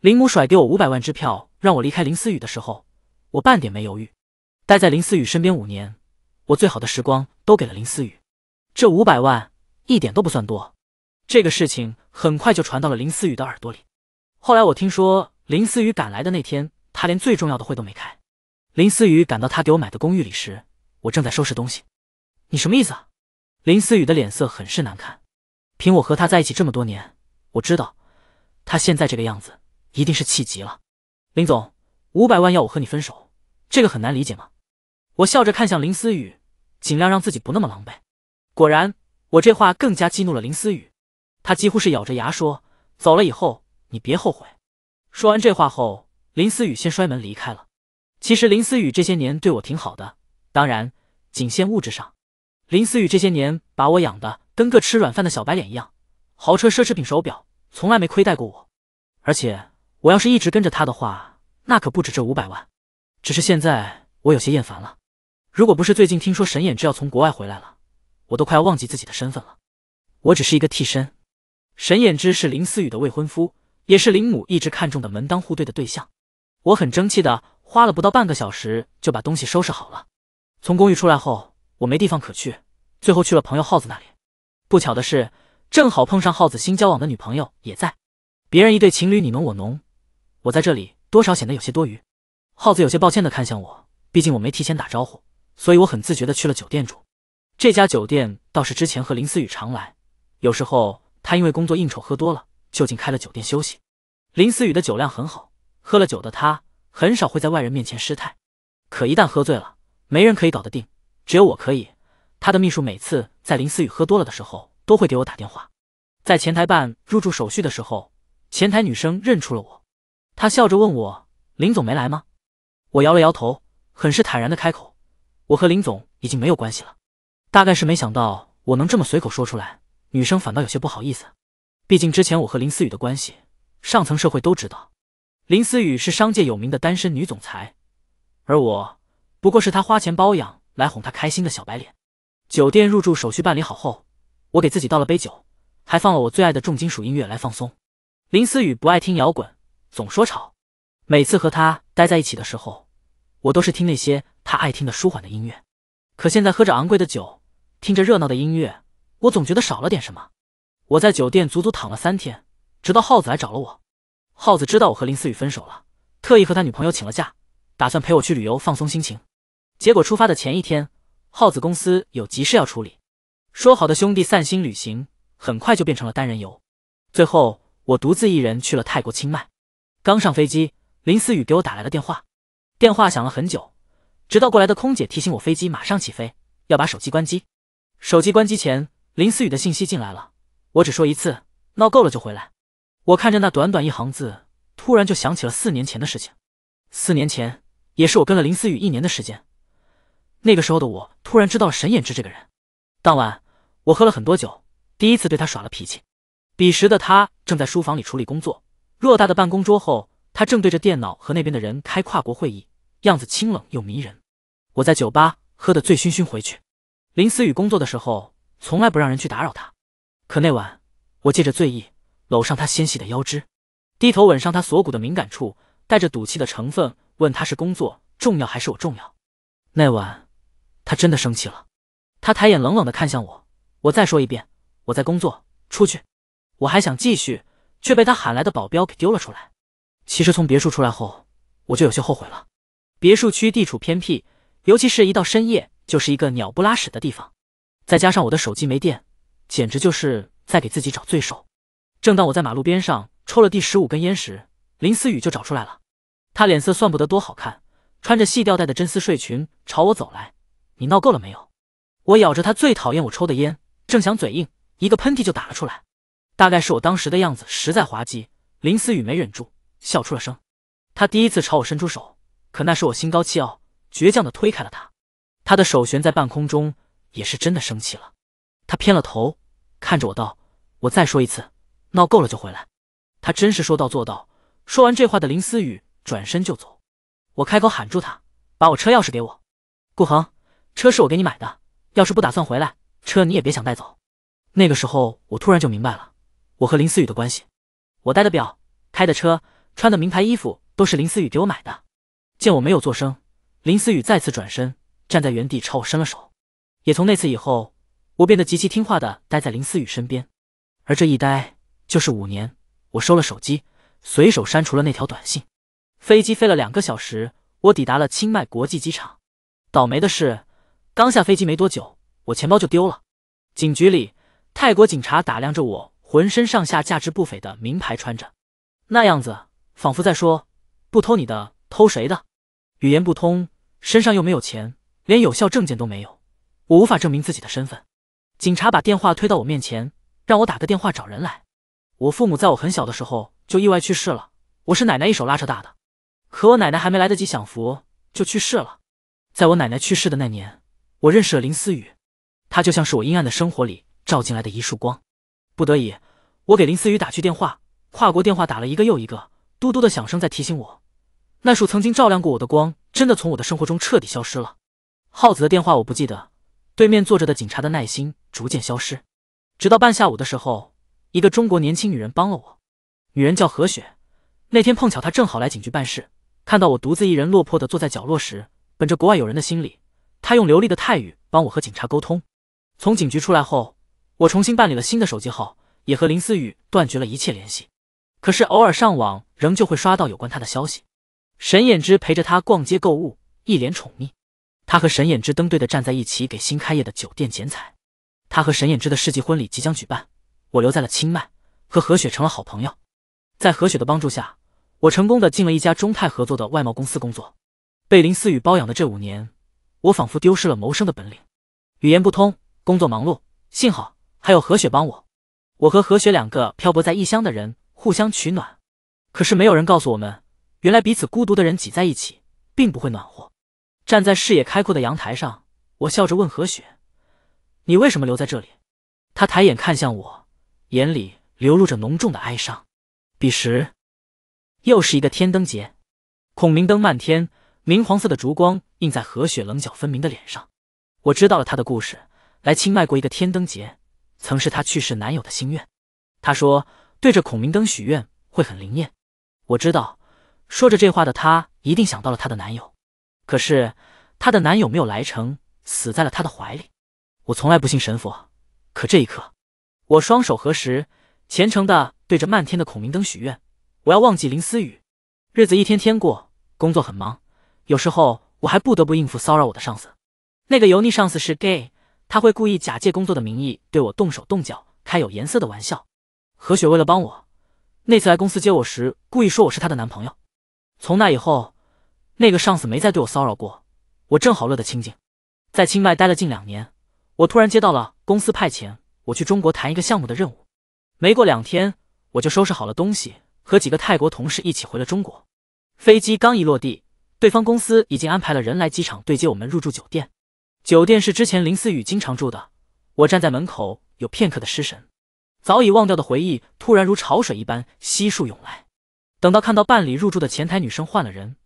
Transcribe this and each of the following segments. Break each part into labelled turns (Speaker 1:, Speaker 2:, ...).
Speaker 1: 林母甩给我五百万支票，让我离开林思雨的时候，我半点没犹豫。待在林思雨身边五年，我最好的时光都给了林思雨。这五百万一点都不算多。这个事情很快就传到了林思雨的耳朵里。后来我听说林思雨赶来的那天，他连最重要的会都没开。林思雨赶到他给我买的公寓里时，我正在收拾东西。你什么意思？啊？林思雨的脸色很是难看。凭我和他在一起这么多年，我知道他现在这个样子。一定是气急了，林总，五百万要我和你分手，这个很难理解吗？我笑着看向林思雨，尽量让自己不那么狼狈。果然，我这话更加激怒了林思雨，他几乎是咬着牙说：“走了以后，你别后悔。”说完这话后，林思雨先摔门离开了。其实林思雨这些年对我挺好的，当然仅限物质上。林思雨这些年把我养的跟个吃软饭的小白脸一样，豪车、奢侈品、手表，从来没亏待过我，而且。我要是一直跟着他的话，那可不止这五百万。只是现在我有些厌烦了。如果不是最近听说沈衍之要从国外回来了，我都快要忘记自己的身份了。我只是一个替身。沈衍之是林思雨的未婚夫，也是林母一直看中的门当户对的对象。我很争气的，花了不到半个小时就把东西收拾好了。从公寓出来后，我没地方可去，最后去了朋友耗子那里。不巧的是，正好碰上耗子新交往的女朋友也在，别人一对情侣你侬我侬。我在这里多少显得有些多余，耗子有些抱歉的看向我，毕竟我没提前打招呼，所以我很自觉的去了酒店住。这家酒店倒是之前和林思雨常来，有时候他因为工作应酬喝多了，就近开了酒店休息。林思雨的酒量很好，喝了酒的他很少会在外人面前失态，可一旦喝醉了，没人可以搞得定，只有我可以。他的秘书每次在林思雨喝多了的时候，都会给我打电话。在前台办入住手续的时候，前台女生认出了我。他笑着问我：“林总没来吗？”我摇了摇头，很是坦然的开口：“我和林总已经没有关系了。”大概是没想到我能这么随口说出来，女生反倒有些不好意思。毕竟之前我和林思雨的关系，上层社会都知道，林思雨是商界有名的单身女总裁，而我不过是他花钱包养来哄她开心的小白脸。酒店入住手续办理好后，我给自己倒了杯酒，还放了我最爱的重金属音乐来放松。林思雨不爱听摇滚。总说吵，每次和他待在一起的时候，我都是听那些他爱听的舒缓的音乐。可现在喝着昂贵的酒，听着热闹的音乐，我总觉得少了点什么。我在酒店足足躺了三天，直到耗子来找了我。耗子知道我和林思雨分手了，特意和他女朋友请了假，打算陪我去旅游放松心情。结果出发的前一天，耗子公司有急事要处理，说好的兄弟散心旅行很快就变成了单人游。最后我独自一人去了泰国清迈。刚上飞机，林思雨给我打来了电话，电话响了很久，直到过来的空姐提醒我飞机马上起飞，要把手机关机。手机关机前，林思雨的信息进来了。我只说一次，闹够了就回来。我看着那短短一行字，突然就想起了四年前的事情。四年前，也是我跟了林思雨一年的时间，那个时候的我突然知道了沈衍之这个人。当晚，我喝了很多酒，第一次对他耍了脾气。彼时的他正在书房里处理工作。偌大的办公桌后，他正对着电脑和那边的人开跨国会议，样子清冷又迷人。我在酒吧喝得醉醺醺回去。林思雨工作的时候从来不让人去打扰他，可那晚我借着醉意搂上他纤细的腰肢，低头吻上他锁骨的敏感处，带着赌气的成分问他是工作重要还是我重要。那晚，他真的生气了。他抬眼冷冷的看向我，我再说一遍，我在工作，出去。我还想继续。却被他喊来的保镖给丢了出来。其实从别墅出来后，我就有些后悔了。别墅区地处偏僻，尤其是一到深夜，就是一个鸟不拉屎的地方。再加上我的手机没电，简直就是在给自己找罪受。正当我在马路边上抽了第十五根烟时，林思雨就找出来了。她脸色算不得多好看，穿着细吊带的真丝睡裙朝我走来。“你闹够了没有？”我咬着她最讨厌我抽的烟，正想嘴硬，一个喷嚏就打了出来。大概是我当时的样子实在滑稽，林思雨没忍住笑出了声。他第一次朝我伸出手，可那是我心高气傲、倔强的推开了他。他的手悬在半空中，也是真的生气了。他偏了头，看着我道：“我再说一次，闹够了就回来。”他真是说到做到。说完这话的林思雨转身就走。我开口喊住他：“把我车钥匙给我，顾恒，车是我给你买的，要是不打算回来，车你也别想带走。”那个时候，我突然就明白了。我和林思雨的关系，我戴的表、开的车、穿的名牌衣服都是林思雨给我买的。见我没有做声，林思雨再次转身，站在原地朝我伸了手。也从那次以后，我变得极其听话的待在林思雨身边，而这一待就是五年。我收了手机，随手删除了那条短信。飞机飞了两个小时，我抵达了清迈国际机场。倒霉的是，刚下飞机没多久，我钱包就丢了。警局里，泰国警察打量着我。浑身上下价值不菲的名牌穿着，那样子仿佛在说：“不偷你的，偷谁的？”语言不通，身上又没有钱，连有效证件都没有，我无法证明自己的身份。警察把电话推到我面前，让我打个电话找人来。我父母在我很小的时候就意外去世了，我是奶奶一手拉扯大的。可我奶奶还没来得及享福就去世了。在我奶奶去世的那年，我认识了林思雨，她就像是我阴暗的生活里照进来的一束光。不得已，我给林思雨打去电话，跨国电话打了一个又一个，嘟嘟的响声在提醒我，那束曾经照亮过我的光真的从我的生活中彻底消失了。耗子的电话我不记得，对面坐着的警察的耐心逐渐消失，直到半下午的时候，一个中国年轻女人帮了我。女人叫何雪，那天碰巧她正好来警局办事，看到我独自一人落魄的坐在角落时，本着国外友人的心理，她用流利的泰语帮我和警察沟通。从警局出来后。我重新办理了新的手机号，也和林思雨断绝了一切联系。可是偶尔上网，仍旧会刷到有关他的消息。沈衍之陪着他逛街购物，一脸宠溺。他和沈衍之登对的站在一起，给新开业的酒店剪彩。他和沈衍之的世纪婚礼即将举办。我留在了清迈，和何雪成了好朋友。在何雪的帮助下，我成功的进了一家中泰合作的外贸公司工作。被林思雨包养的这五年，我仿佛丢失了谋生的本领，语言不通，工作忙碌。幸好。还有何雪帮我，我和何雪两个漂泊在异乡的人互相取暖，可是没有人告诉我们，原来彼此孤独的人挤在一起并不会暖和。站在视野开阔的阳台上，我笑着问何雪：“你为什么留在这里？”她抬眼看向我，眼里流露着浓重的哀伤。彼时，又是一个天灯节，孔明灯漫天，明黄色的烛光映在何雪棱角分明的脸上。我知道了他的故事，来清迈过一个天灯节。曾是她去世男友的心愿，她说对着孔明灯许愿会很灵验。我知道，说着这话的她一定想到了她的男友，可是她的男友没有来成，死在了他的怀里。我从来不信神佛，可这一刻，我双手合十，虔诚的对着漫天的孔明灯许愿：我要忘记林思雨。日子一天天过，工作很忙，有时候我还不得不应付骚扰我的上司。那个油腻上司是 gay。他会故意假借工作的名义对我动手动脚，开有颜色的玩笑。何雪为了帮我，那次来公司接我时，故意说我是她的男朋友。从那以后，那个上司没再对我骚扰过，我正好乐得清静。在清迈待了近两年，我突然接到了公司派遣我去中国谈一个项目的任务。没过两天，我就收拾好了东西，和几个泰国同事一起回了中国。飞机刚一落地，对方公司已经安排了人来机场对接我们，入住酒店。酒店是之前林思雨经常住的，我站在门口有片刻的失神，早已忘掉的回忆突然如潮水一般悉数涌来。等到看到办理入住的前台女生换了人，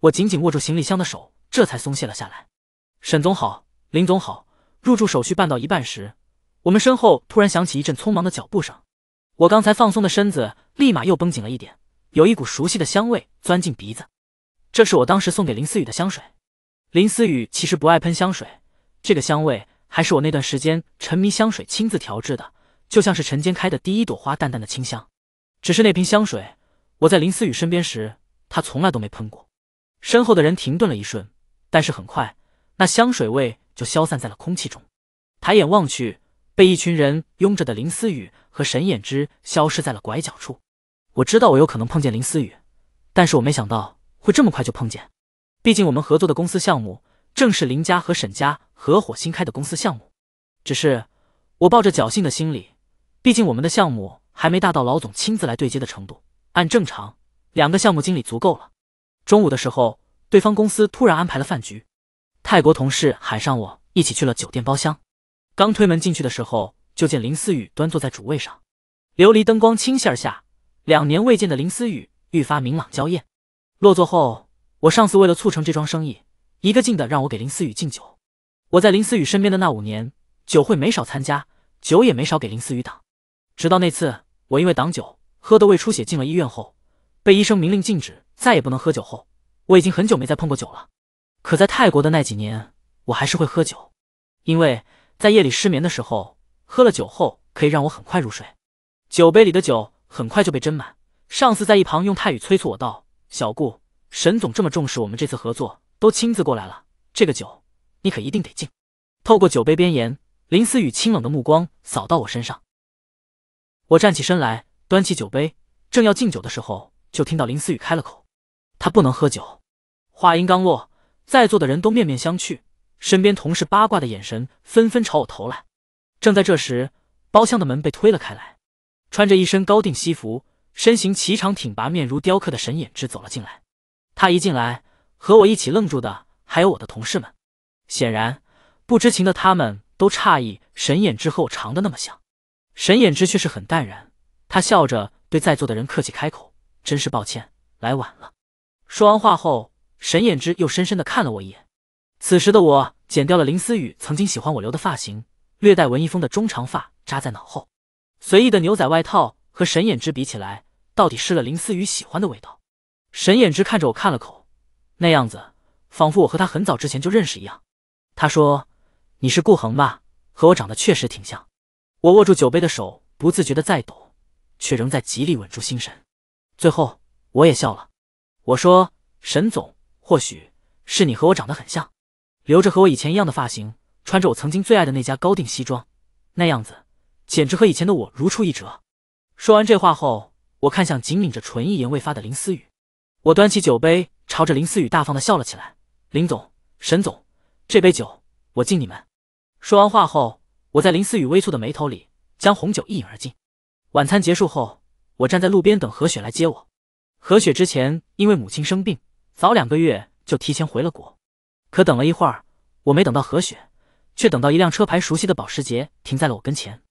Speaker 1: 我紧紧握住行李箱的手，这才松懈了下来。沈总好，林总好，入住手续办到一半时，我们身后突然响起一阵匆忙的脚步声，我刚才放松的身子立马又绷紧了一点，有一股熟悉的香味钻进鼻子，这是我当时送给林思雨的香水。林思雨其实不爱喷香水。这个香味还是我那段时间沉迷香水亲自调制的，就像是晨间开的第一朵花，淡淡的清香。只是那瓶香水，我在林思雨身边时，她从来都没喷过。身后的人停顿了一瞬，但是很快，那香水味就消散在了空气中。抬眼望去，被一群人拥着的林思雨和沈衍之消失在了拐角处。我知道我有可能碰见林思雨，但是我没想到会这么快就碰见。毕竟我们合作的公司项目。正是林家和沈家合伙新开的公司项目，只是我抱着侥幸的心理，毕竟我们的项目还没大到老总亲自来对接的程度。按正常，两个项目经理足够了。中午的时候，对方公司突然安排了饭局，泰国同事喊上我一起去了酒店包厢。刚推门进去的时候，就见林思雨端坐在主位上，琉璃灯光倾泻而下，两年未见的林思雨愈发明朗娇艳。落座后，我上司为了促成这桩生意。一个劲的让我给林思雨敬酒，我在林思雨身边的那五年，酒会没少参加，酒也没少给林思雨挡，直到那次我因为挡酒喝的胃出血进了医院后，被医生明令禁止再也不能喝酒后，我已经很久没再碰过酒了。可在泰国的那几年，我还是会喝酒，因为在夜里失眠的时候，喝了酒后可以让我很快入睡。酒杯里的酒很快就被斟满，上司在一旁用泰语催促我道：“小顾，沈总这么重视我们这次合作。”都亲自过来了，这个酒你可一定得敬。透过酒杯边沿，林思雨清冷的目光扫到我身上。我站起身来，端起酒杯，正要敬酒的时候，就听到林思雨开了口：“他不能喝酒。”话音刚落，在座的人都面面相觑，身边同事八卦的眼神纷纷朝我投来。正在这时，包厢的门被推了开来，穿着一身高定西服、身形颀长挺拔、面如雕刻的神眼之走了进来。他一进来。和我一起愣住的还有我的同事们，显然不知情的他们都诧异沈衍之和我长得那么像，沈衍之却是很淡然，他笑着对在座的人客气开口：“真是抱歉，来晚了。”说完话后，沈衍之又深深的看了我一眼。此时的我剪掉了林思雨曾经喜欢我留的发型，略带文艺风的中长发扎在脑后，随意的牛仔外套和沈衍之比起来，到底失了林思雨喜欢的味道。沈衍之看着我看了口。那样子，仿佛我和他很早之前就认识一样。他说：“你是顾恒吧？和我长得确实挺像。”我握住酒杯的手不自觉的在抖，却仍在极力稳住心神。最后，我也笑了。我说：“沈总，或许是你和我长得很像，留着和我以前一样的发型，穿着我曾经最爱的那家高定西装，那样子简直和以前的我如出一辙。”说完这话后，我看向紧抿着唇一言未发的林思雨，我端起酒杯。朝着林思雨大方的笑了起来，林总，沈总，这杯酒我敬你们。说完话后，我在林思雨微蹙的眉头里将红酒一饮而尽。晚餐结束后，我站在路边等何雪来接我。何雪之前因为母亲生病，早两个月就提前回了国。可等了一会儿，我没等到何雪，却等到一辆车牌熟悉的保时捷停在了我跟前。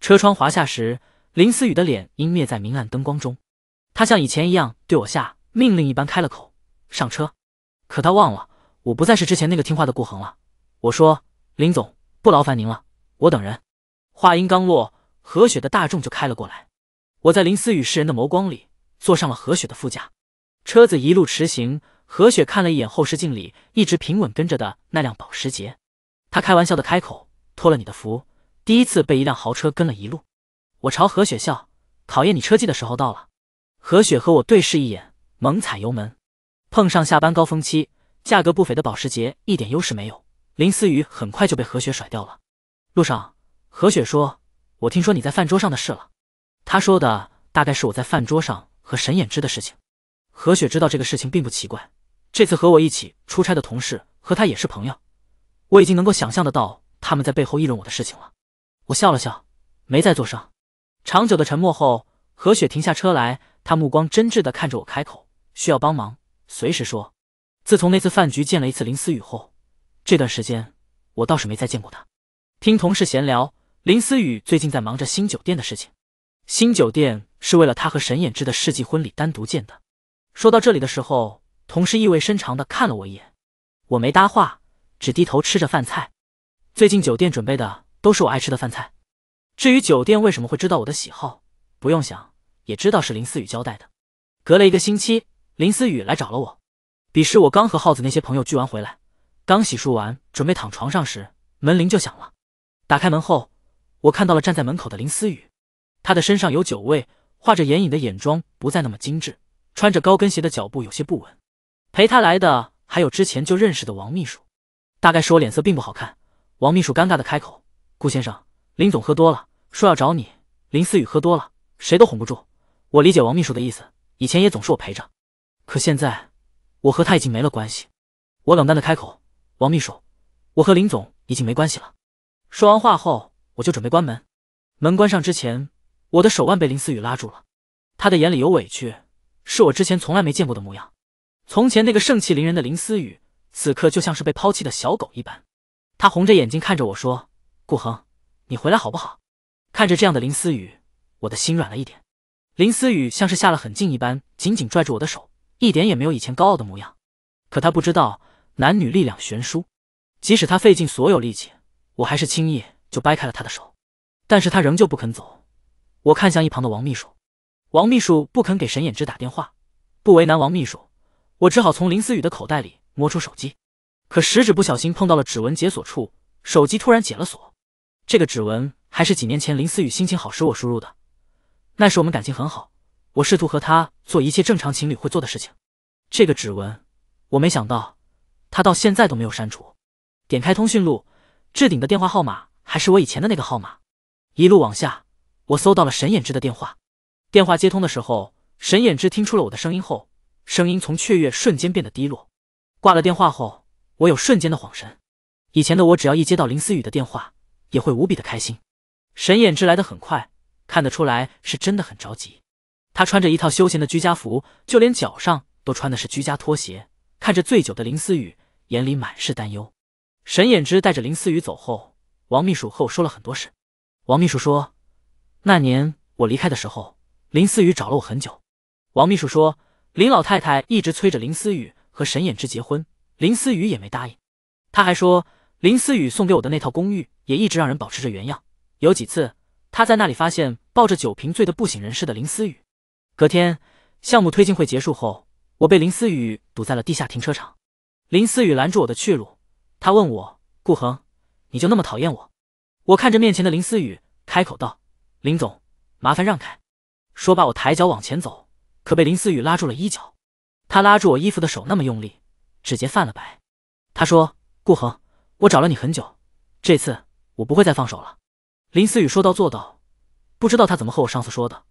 Speaker 1: 车窗滑下时，林思雨的脸因灭在明暗灯光中。她像以前一样对我下命令一般开了口。上车，可他忘了，我不再是之前那个听话的顾恒了。我说：“林总，不劳烦您了，我等人。”话音刚落，何雪的大众就开了过来。我在林思雨世人的眸光里坐上了何雪的副驾，车子一路驰行。何雪看了一眼后视镜里一直平稳跟着的那辆保时捷，他开玩笑的开口：“托了你的福，第一次被一辆豪车跟了一路。”我朝何雪笑：“考验你车技的时候到了。”何雪和我对视一眼，猛踩油门。碰上下班高峰期，价格不菲的保时捷一点优势没有，林思雨很快就被何雪甩掉了。路上，何雪说：“我听说你在饭桌上的事了。”她说的大概是我在饭桌上和沈衍之的事情。何雪知道这个事情并不奇怪，这次和我一起出差的同事和他也是朋友，我已经能够想象得到他们在背后议论我的事情了。我笑了笑，没再作声。长久的沉默后，何雪停下车来，她目光真挚地看着我，开口：“需要帮忙？”随时说。自从那次饭局见了一次林思雨后，这段时间我倒是没再见过她。听同事闲聊，林思雨最近在忙着新酒店的事情。新酒店是为了她和沈衍之的世纪婚礼单独建的。说到这里的时候，同事意味深长的看了我一眼，我没搭话，只低头吃着饭菜。最近酒店准备的都是我爱吃的饭菜。至于酒店为什么会知道我的喜好，不用想，也知道是林思雨交代的。隔了一个星期。林思雨来找了我，彼时我刚和耗子那些朋友聚完回来，刚洗漱完，准备躺床上时，门铃就响了。打开门后，我看到了站在门口的林思雨，她的身上有酒味，画着眼影的眼妆不再那么精致，穿着高跟鞋的脚步有些不稳。陪她来的还有之前就认识的王秘书，大概是我脸色并不好看，王秘书尴尬的开口：“顾先生，林总喝多了，说要找你。林思雨喝多了，谁都哄不住。我理解王秘书的意思，以前也总是我陪着。”可现在，我和他已经没了关系。我冷淡的开口：“王秘书，我和林总已经没关系了。”说完话后，我就准备关门。门关上之前，我的手腕被林思雨拉住了。他的眼里有委屈，是我之前从来没见过的模样。从前那个盛气凌人的林思雨，此刻就像是被抛弃的小狗一般。他红着眼睛看着我说：“顾恒，你回来好不好？”看着这样的林思雨，我的心软了一点。林思雨像是下了狠劲一般，紧紧拽住我的手。一点也没有以前高傲的模样，可他不知道男女力量悬殊，即使他费尽所有力气，我还是轻易就掰开了他的手。但是他仍旧不肯走。我看向一旁的王秘书，王秘书不肯给沈衍之打电话，不为难王秘书，我只好从林思雨的口袋里摸出手机，可食指不小心碰到了指纹解锁处，手机突然解了锁。这个指纹还是几年前林思雨心情好时我输入的，那时我们感情很好。我试图和他做一切正常情侣会做的事情。这个指纹，我没想到他到现在都没有删除。点开通讯录，置顶的电话号码还是我以前的那个号码。一路往下，我搜到了沈衍之的电话。电话接通的时候，沈衍之听出了我的声音后，声音从雀跃瞬间变得低落。挂了电话后，我有瞬间的恍神。以前的我，只要一接到林思雨的电话，也会无比的开心。沈衍之来得很快，看得出来是真的很着急。他穿着一套休闲的居家服，就连脚上都穿的是居家拖鞋。看着醉酒的林思雨，眼里满是担忧。沈衍之带着林思雨走后，王秘书和我说了很多事。王秘书说，那年我离开的时候，林思雨找了我很久。王秘书说，林老太太一直催着林思雨和沈衍之结婚，林思雨也没答应。他还说，林思雨送给我的那套公寓也一直让人保持着原样。有几次，他在那里发现抱着酒瓶醉得不省人事的林思雨。隔天，项目推进会结束后，我被林思雨堵在了地下停车场。林思雨拦住我的去路，他问我：“顾恒，你就那么讨厌我？”我看着面前的林思雨，开口道：“林总，麻烦让开。”说罢，我抬脚往前走，可被林思雨拉住了衣角。他拉住我衣服的手那么用力，指节泛了白。他说：“顾恒，我找了你很久，这次我不会再放手了。”林思雨说到做到，不知道他怎么和我上司说的。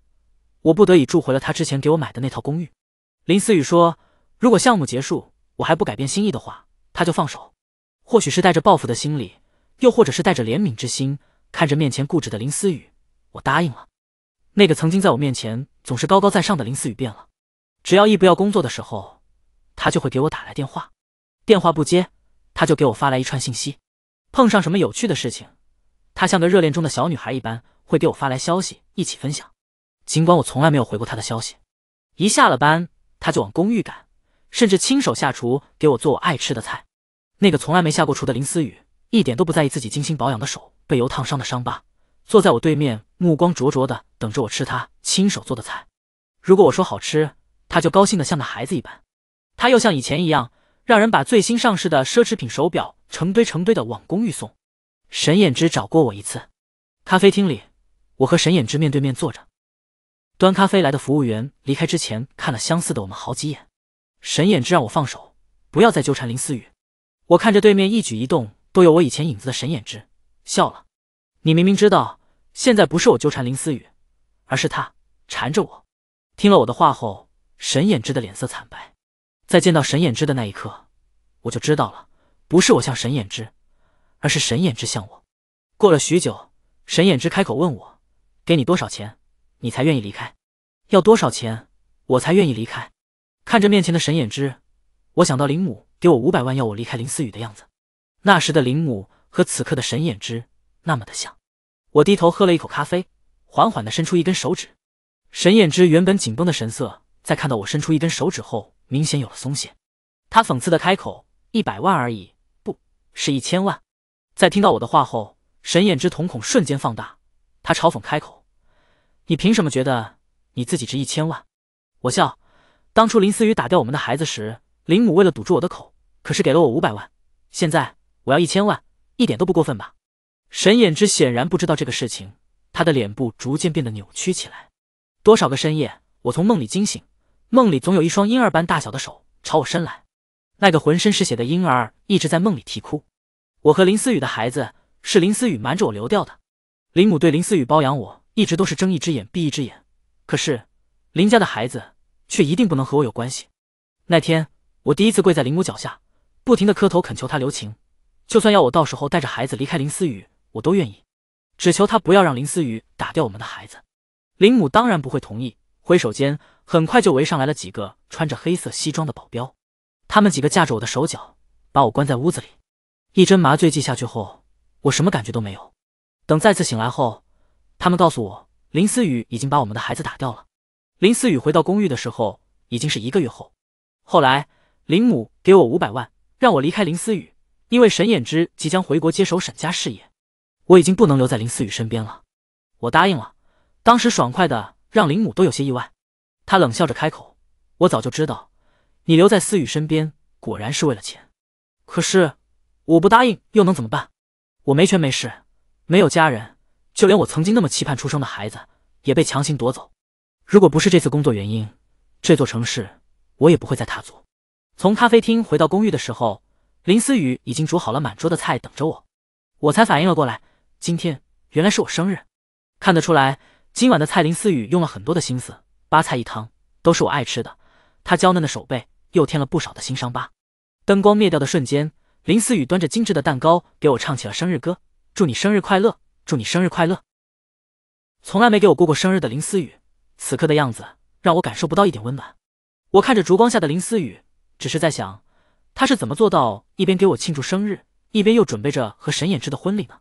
Speaker 1: 我不得已住回了他之前给我买的那套公寓。林思雨说：“如果项目结束，我还不改变心意的话，他就放手。”或许是带着报复的心理，又或者是带着怜悯之心，看着面前固执的林思雨，我答应了。那个曾经在我面前总是高高在上的林思雨变了。只要一不要工作的时候，他就会给我打来电话，电话不接，他就给我发来一串信息。碰上什么有趣的事情，他像个热恋中的小女孩一般，会给我发来消息一起分享。尽管我从来没有回过他的消息，一下了班他就往公寓赶，甚至亲手下厨给我做我爱吃的菜。那个从来没下过厨的林思雨，一点都不在意自己精心保养的手被油烫伤的伤疤，坐在我对面，目光灼灼的等着我吃他亲手做的菜。如果我说好吃，他就高兴的像个孩子一般。他又像以前一样，让人把最新上市的奢侈品手表成堆成堆的往公寓送。沈衍之找过我一次，咖啡厅里，我和沈衍之面对面坐着。端咖啡来的服务员离开之前，看了相似的我们好几眼。沈衍之让我放手，不要再纠缠林思雨。我看着对面一举一动都有我以前影子的沈衍之，笑了。你明明知道，现在不是我纠缠林思雨，而是他缠着我。听了我的话后，沈衍之的脸色惨白。在见到沈衍之的那一刻，我就知道了，不是我像沈衍之，而是沈衍之像我。过了许久，沈衍之开口问我：“给你多少钱？”你才愿意离开，要多少钱我才愿意离开？看着面前的沈衍之，我想到林母给我五百万要我离开林思雨的样子，那时的林母和此刻的沈衍之那么的像。我低头喝了一口咖啡，缓缓地伸出一根手指。沈衍之原本紧绷的神色，在看到我伸出一根手指后，明显有了松懈。他讽刺的开口：“一百万而已，不是一千万。”在听到我的话后，沈衍之瞳孔瞬间放大，他嘲讽开口。你凭什么觉得你自己值一千万？我笑，当初林思雨打掉我们的孩子时，林母为了堵住我的口，可是给了我五百万。现在我要一千万，一点都不过分吧？沈衍之显然不知道这个事情，他的脸部逐渐变得扭曲起来。多少个深夜，我从梦里惊醒，梦里总有一双婴儿般大小的手朝我伸来。那个浑身是血的婴儿一直在梦里啼哭。我和林思雨的孩子是林思雨瞒着我流掉的。林母对林思雨包养我。一直都是睁一只眼闭一只眼，可是林家的孩子却一定不能和我有关系。那天我第一次跪在林母脚下，不停的磕头恳求她留情，就算要我到时候带着孩子离开林思雨，我都愿意，只求她不要让林思雨打掉我们的孩子。林母当然不会同意，挥手间很快就围上来了几个穿着黑色西装的保镖，他们几个架着我的手脚，把我关在屋子里。一针麻醉剂下去后，我什么感觉都没有。等再次醒来后。他们告诉我，林思雨已经把我们的孩子打掉了。林思雨回到公寓的时候，已经是一个月后。后来，林母给我五百万，让我离开林思雨，因为沈衍之即将回国接手沈家事业，我已经不能留在林思雨身边了。我答应了，当时爽快的让林母都有些意外。他冷笑着开口：“我早就知道，你留在思雨身边，果然是为了钱。可是，我不答应又能怎么办？我没权没势，没有家人。”就连我曾经那么期盼出生的孩子，也被强行夺走。如果不是这次工作原因，这座城市我也不会再踏足。从咖啡厅回到公寓的时候，林思雨已经煮好了满桌的菜等着我。我才反应了过来，今天原来是我生日。看得出来，今晚的菜林思雨用了很多的心思，八菜一汤都是我爱吃的。她娇嫩的手背又添了不少的新伤疤。灯光灭掉的瞬间，林思雨端着精致的蛋糕给我唱起了生日歌：祝你生日快乐。祝你生日快乐！从来没给我过过生日的林思雨，此刻的样子让我感受不到一点温暖。我看着烛光下的林思雨，只是在想，他是怎么做到一边给我庆祝生日，一边又准备着和沈衍之的婚礼呢？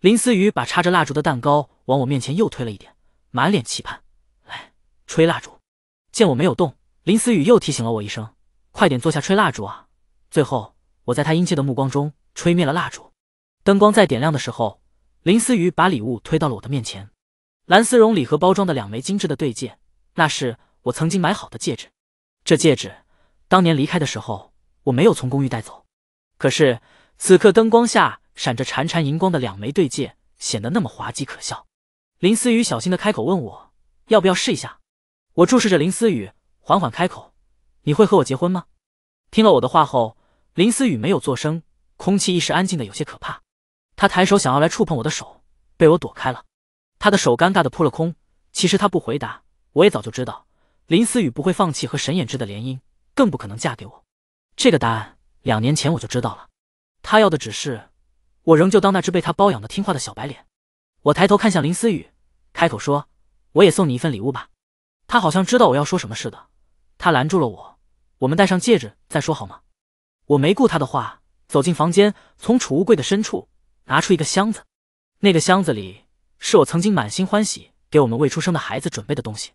Speaker 1: 林思雨把插着蜡烛的蛋糕往我面前又推了一点，满脸期盼，来吹蜡烛。见我没有动，林思雨又提醒了我一声：“快点坐下吹蜡烛啊！”最后，我在他殷切的目光中吹灭了蜡烛。灯光再点亮的时候。林思雨把礼物推到了我的面前，蓝丝绒礼盒包装的两枚精致的对戒，那是我曾经买好的戒指。这戒指当年离开的时候我没有从公寓带走，可是此刻灯光下闪着潺潺荧光的两枚对戒显得那么滑稽可笑。林思雨小心的开口问我，要不要试一下？我注视着林思雨，缓缓开口：“你会和我结婚吗？”听了我的话后，林思雨没有作声，空气一时安静的有些可怕。他抬手想要来触碰我的手，被我躲开了。他的手尴尬的扑了空。其实他不回答，我也早就知道，林思雨不会放弃和沈衍之的联姻，更不可能嫁给我。这个答案两年前我就知道了。他要的只是，我仍旧当那只被他包养的听话的小白脸。我抬头看向林思雨，开口说：“我也送你一份礼物吧。”他好像知道我要说什么似的，他拦住了我：“我们戴上戒指再说好吗？”我没顾他的话，走进房间，从储物柜的深处。拿出一个箱子，那个箱子里是我曾经满心欢喜给我们未出生的孩子准备的东西，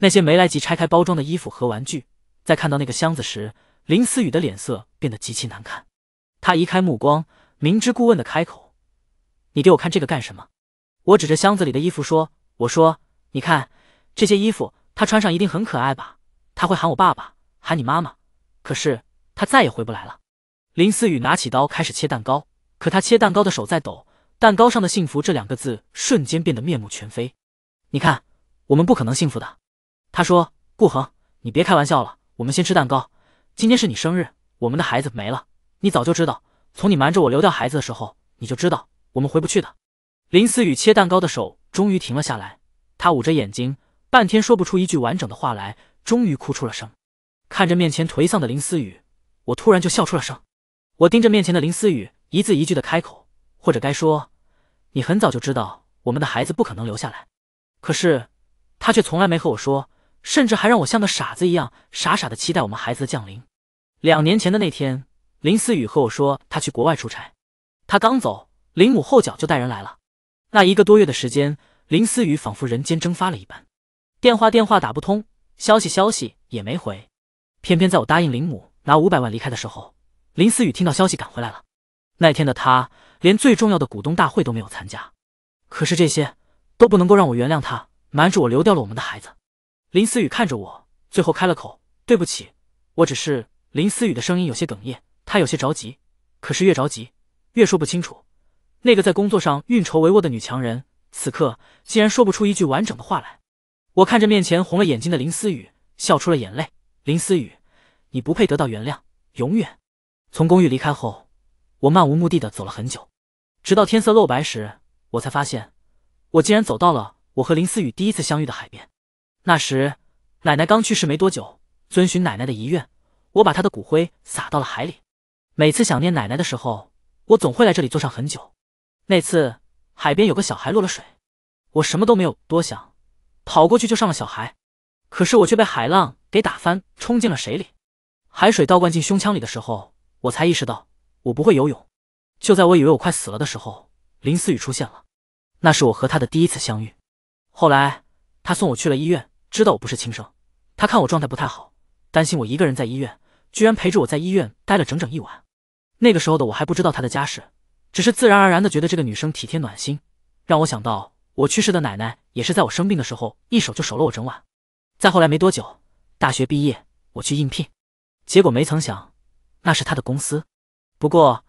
Speaker 1: 那些没来及拆开包装的衣服和玩具。在看到那个箱子时，林思雨的脸色变得极其难看，她移开目光，明知故问的开口：“你给我看这个干什么？”我指着箱子里的衣服说：“我说，你看这些衣服，他穿上一定很可爱吧？他会喊我爸爸，喊你妈妈。可是他再也回不来了。”林思雨拿起刀开始切蛋糕。可他切蛋糕的手在抖，蛋糕上的“幸福”这两个字瞬间变得面目全非。你看，我们不可能幸福的。他说：“顾恒，你别开玩笑了，我们先吃蛋糕。今天是你生日，我们的孩子没了，你早就知道。从你瞒着我流掉孩子的时候，你就知道我们回不去的。”林思雨切蛋糕的手终于停了下来，她捂着眼睛，半天说不出一句完整的话来，终于哭出了声。看着面前颓丧的林思雨，我突然就笑出了声。我盯着面前的林思雨。一字一句的开口，或者该说，你很早就知道我们的孩子不可能留下来，可是他却从来没和我说，甚至还让我像个傻子一样，傻傻的期待我们孩子的降临。两年前的那天，林思雨和我说他去国外出差，他刚走，林母后脚就带人来了。那一个多月的时间，林思雨仿佛人间蒸发了一般，电话电话打不通，消息消息也没回。偏偏在我答应林母拿五百万离开的时候，林思雨听到消息赶回来了。那天的他连最重要的股东大会都没有参加，可是这些都不能够让我原谅他瞒着我流掉了我们的孩子。林思雨看着我，最后开了口：“对不起，我只是……”林思雨的声音有些哽咽，她有些着急，可是越着急越说不清楚。那个在工作上运筹帷幄的女强人，此刻竟然说不出一句完整的话来。我看着面前红了眼睛的林思雨，笑出了眼泪。林思雨，你不配得到原谅，永远。从公寓离开后。我漫无目的的走了很久，直到天色露白时，我才发现，我竟然走到了我和林思雨第一次相遇的海边。那时，奶奶刚去世没多久，遵循奶奶的遗愿，我把她的骨灰撒到了海里。每次想念奶奶的时候，我总会来这里坐上很久。那次海边有个小孩落了水，我什么都没有多想，跑过去就上了小孩，可是我却被海浪给打翻，冲进了水里。海水倒灌进胸腔里的时候，我才意识到。我不会游泳。就在我以为我快死了的时候，林思雨出现了，那是我和她的第一次相遇。后来，她送我去了医院，知道我不是亲生，她看我状态不太好，担心我一个人在医院，居然陪着我在医院待了整整一晚。那个时候的我还不知道她的家世，只是自然而然的觉得这个女生体贴暖心，让我想到我去世的奶奶也是在我生病的时候一手就守了我整晚。再后来没多久，大学毕业，我去应聘，结果没曾想，那是他的公司。不过，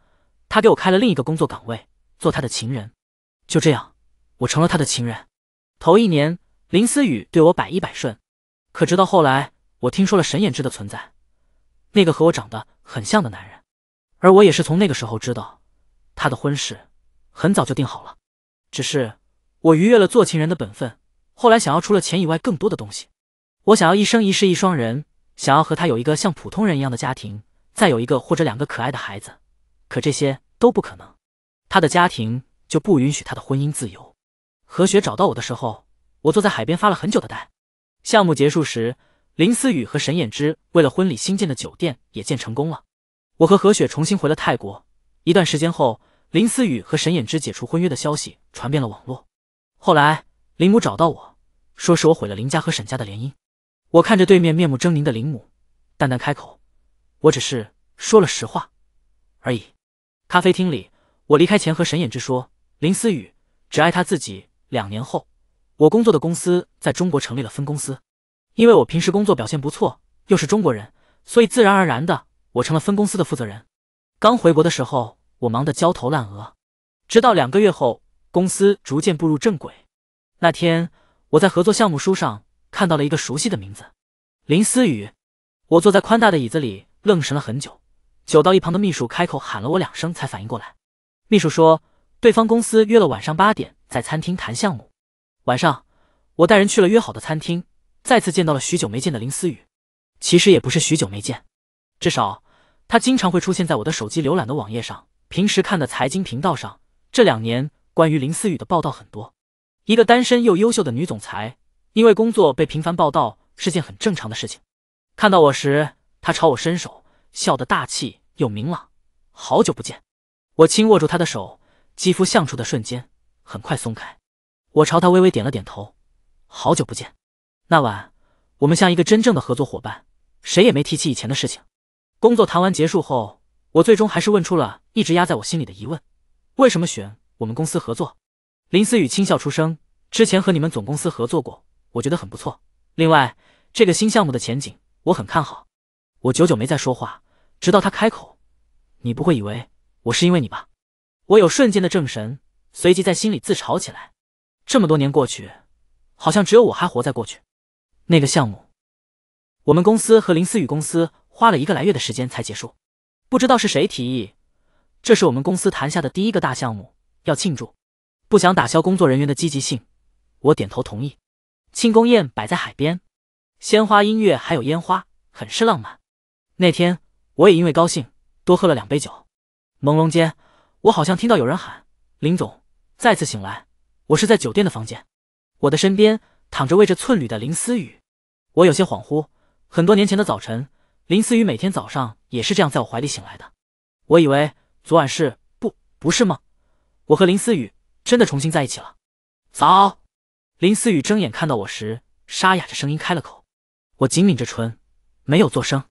Speaker 1: 他给我开了另一个工作岗位，做他的情人。就这样，我成了他的情人。头一年，林思雨对我百依百顺。可直到后来，我听说了沈衍之的存在，那个和我长得很像的男人。而我也是从那个时候知道，他的婚事很早就定好了。只是我逾越了做情人的本分，后来想要除了钱以外更多的东西。我想要一生一世一双人，想要和他有一个像普通人一样的家庭，再有一个或者两个可爱的孩子。可这些都不可能，他的家庭就不允许他的婚姻自由。何雪找到我的时候，我坐在海边发了很久的呆。项目结束时，林思雨和沈衍之为了婚礼新建的酒店也建成功了。我和何雪重新回了泰国。一段时间后，林思雨和沈衍之解除婚约的消息传遍了网络。后来，林母找到我说，是我毁了林家和沈家的联姻。我看着对面面目狰狞的林母，淡淡开口：“我只是说了实话而已。”咖啡厅里，我离开前和沈衍之说：“林思雨只爱他自己。”两年后，我工作的公司在中国成立了分公司，因为我平时工作表现不错，又是中国人，所以自然而然的我成了分公司的负责人。刚回国的时候，我忙得焦头烂额，直到两个月后，公司逐渐步入正轨。那天，我在合作项目书上看到了一个熟悉的名字——林思雨。我坐在宽大的椅子里，愣神了很久。久到一旁的秘书开口喊了我两声，才反应过来。秘书说，对方公司约了晚上八点在餐厅谈项目。晚上，我带人去了约好的餐厅，再次见到了许久没见的林思雨。其实也不是许久没见，至少她经常会出现在我的手机浏览的网页上，平时看的财经频道上，这两年关于林思雨的报道很多。一个单身又优秀的女总裁，因为工作被频繁报道是件很正常的事情。看到我时，她朝我伸手，笑得大气。又明朗，好久不见，我轻握住他的手，肌肤相触的瞬间，很快松开，我朝他微微点了点头，好久不见。那晚，我们像一个真正的合作伙伴，谁也没提起以前的事情。工作谈完结束后，我最终还是问出了一直压在我心里的疑问：为什么选我们公司合作？林思雨轻笑出声，之前和你们总公司合作过，我觉得很不错。另外，这个新项目的前景，我很看好。我久久没再说话，直到他开口。你不会以为我是因为你吧？我有瞬间的正神，随即在心里自嘲起来。这么多年过去，好像只有我还活在过去。那个项目，我们公司和林思雨公司花了一个来月的时间才结束。不知道是谁提议，这是我们公司谈下的第一个大项目，要庆祝。不想打消工作人员的积极性，我点头同意。庆功宴摆在海边，鲜花、音乐还有烟花，很是浪漫。那天我也因为高兴。多喝了两杯酒，朦胧间，我好像听到有人喊林总。再次醒来，我是在酒店的房间，我的身边躺着为着寸缕的林思雨。我有些恍惚，很多年前的早晨，林思雨每天早上也是这样在我怀里醒来的。我以为昨晚是不不是梦，我和林思雨真的重新在一起了。早，林思雨睁眼看到我时，沙哑着声音开了口。我紧抿着唇，没有作声。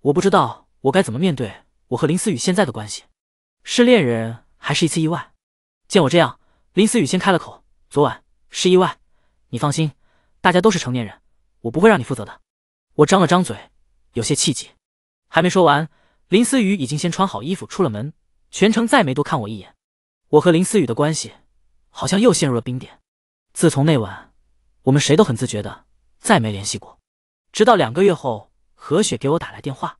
Speaker 1: 我不知道我该怎么面对。我和林思雨现在的关系，是恋人还是一次意外？见我这样，林思雨先开了口：“昨晚是意外，你放心，大家都是成年人，我不会让你负责的。”我张了张嘴，有些气急，还没说完，林思雨已经先穿好衣服出了门，全程再没多看我一眼。我和林思雨的关系好像又陷入了冰点。自从那晚，我们谁都很自觉的再没联系过，直到两个月后，何雪给我打来电话，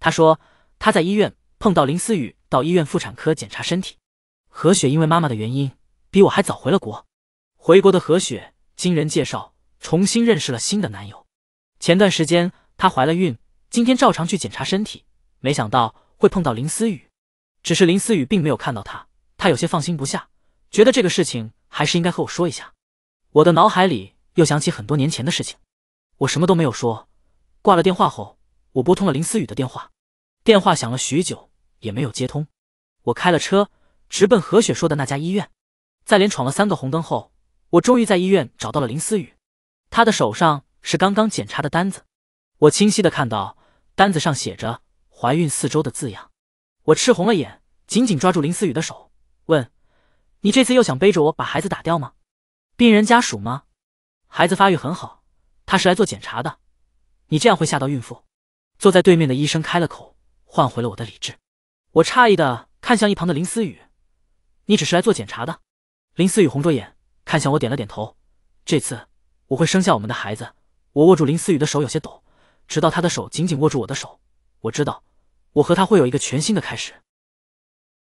Speaker 1: 她说。他在医院碰到林思雨，到医院妇产科检查身体。何雪因为妈妈的原因，比我还早回了国。回国的何雪经人介绍重新认识了新的男友。前段时间她怀了孕，今天照常去检查身体，没想到会碰到林思雨。只是林思雨并没有看到她，她有些放心不下，觉得这个事情还是应该和我说一下。我的脑海里又想起很多年前的事情，我什么都没有说。挂了电话后，我拨通了林思雨的电话。电话响了许久也没有接通，我开了车直奔何雪说的那家医院，在连闯了三个红灯后，我终于在医院找到了林思雨，她的手上是刚刚检查的单子，我清晰的看到单子上写着怀孕四周的字样，我赤红了眼，紧紧抓住林思雨的手，问：“你这次又想背着我把孩子打掉吗？病人家属吗？孩子发育很好，他是来做检查的，你这样会吓到孕妇。”坐在对面的医生开了口。换回了我的理智，我诧异的看向一旁的林思雨，你只是来做检查的。林思雨红着眼看向我，点了点头。这次我会生下我们的孩子。我握住林思雨的手，有些抖，直到她的手紧紧握住我的手，我知道我和他会有一个全新的开始。